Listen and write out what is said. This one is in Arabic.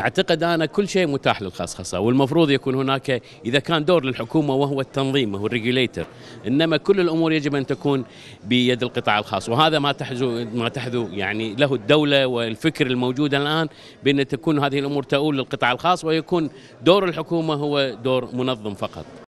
اعتقد انا كل شيء متاح للخصخصه والمفروض يكون هناك اذا كان دور للحكومه وهو التنظيم وهو الريجوليتر انما كل الامور يجب ان تكون بيد القطاع الخاص وهذا ما تحذو ما تحذو يعني له الدوله والفكر الموجود الان بان تكون هذه الامور تؤول للقطاع الخاص ويكون دور الحكومه هو دور منظم فقط